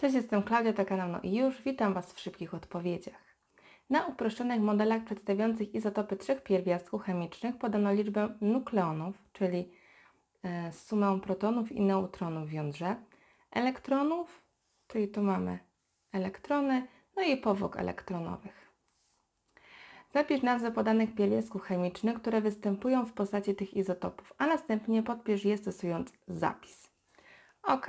Cześć, jestem Klaudia, to no i już. Witam Was w szybkich odpowiedziach. Na uproszczonych modelach przedstawiających izotopy trzech pierwiastków chemicznych podano liczbę nukleonów, czyli e, sumę protonów i neutronów w jądrze, elektronów, czyli tu mamy elektrony, no i powłok elektronowych. Zapisz nazwy podanych pierwiastków chemicznych, które występują w postaci tych izotopów, a następnie podpisz je stosując zapis. OK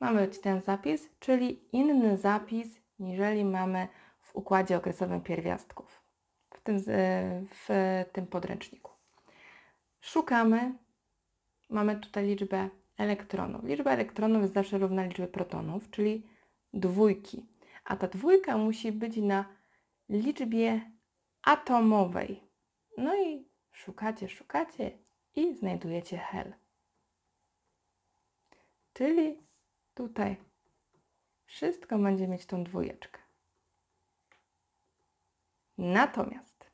mamy ten zapis, czyli inny zapis, niżeli mamy w układzie okresowym pierwiastków w tym, w tym podręczniku. Szukamy, mamy tutaj liczbę elektronów. Liczba elektronów jest zawsze równa liczbie protonów, czyli dwójki. A ta dwójka musi być na liczbie atomowej. No i szukacie, szukacie i znajdujecie hel. Czyli tutaj. Wszystko będzie mieć tą dwójeczkę. Natomiast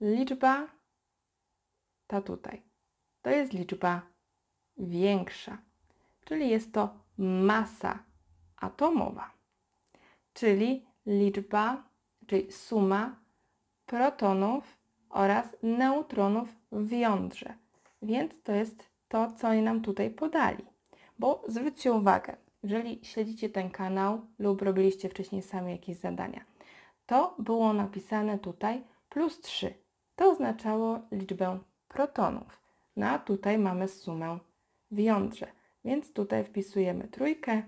liczba ta tutaj to jest liczba większa, czyli jest to masa atomowa, czyli liczba, czyli suma protonów oraz neutronów w jądrze. Więc to jest to, co oni nam tutaj podali bo zwróćcie uwagę, jeżeli śledzicie ten kanał lub robiliście wcześniej sami jakieś zadania, to było napisane tutaj plus 3. To oznaczało liczbę protonów. No a tutaj mamy sumę w jądrze, więc tutaj wpisujemy trójkę,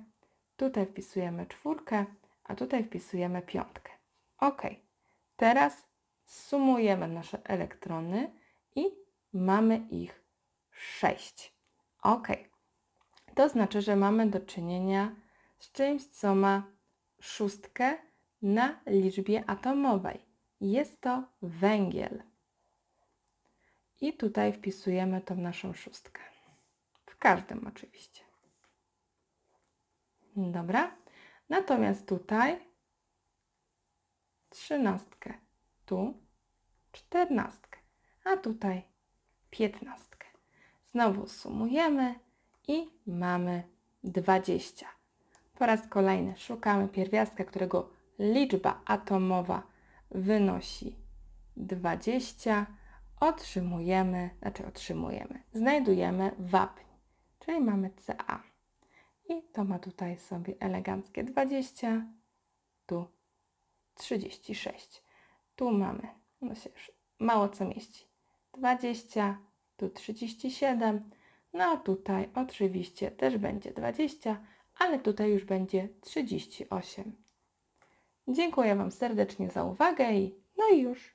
tutaj wpisujemy czwórkę, a tutaj wpisujemy piątkę. Ok, teraz sumujemy nasze elektrony i mamy ich 6. Ok, to znaczy, że mamy do czynienia z czymś, co ma szóstkę na liczbie atomowej. Jest to węgiel. I tutaj wpisujemy tą naszą szóstkę. W każdym oczywiście. Dobra. Natomiast tutaj trzynastkę, tu czternastkę, a tutaj piętnastkę. Znowu sumujemy i mamy 20. Po raz kolejny szukamy pierwiastka, którego liczba atomowa wynosi 20. Otrzymujemy, znaczy otrzymujemy, znajdujemy wapń, czyli mamy Ca. I to ma tutaj sobie eleganckie 20, tu 36. Tu mamy, no się już mało co mieści, 20, tu 37 no a tutaj oczywiście też będzie 20, ale tutaj już będzie 38. Dziękuję Wam serdecznie za uwagę i no i już.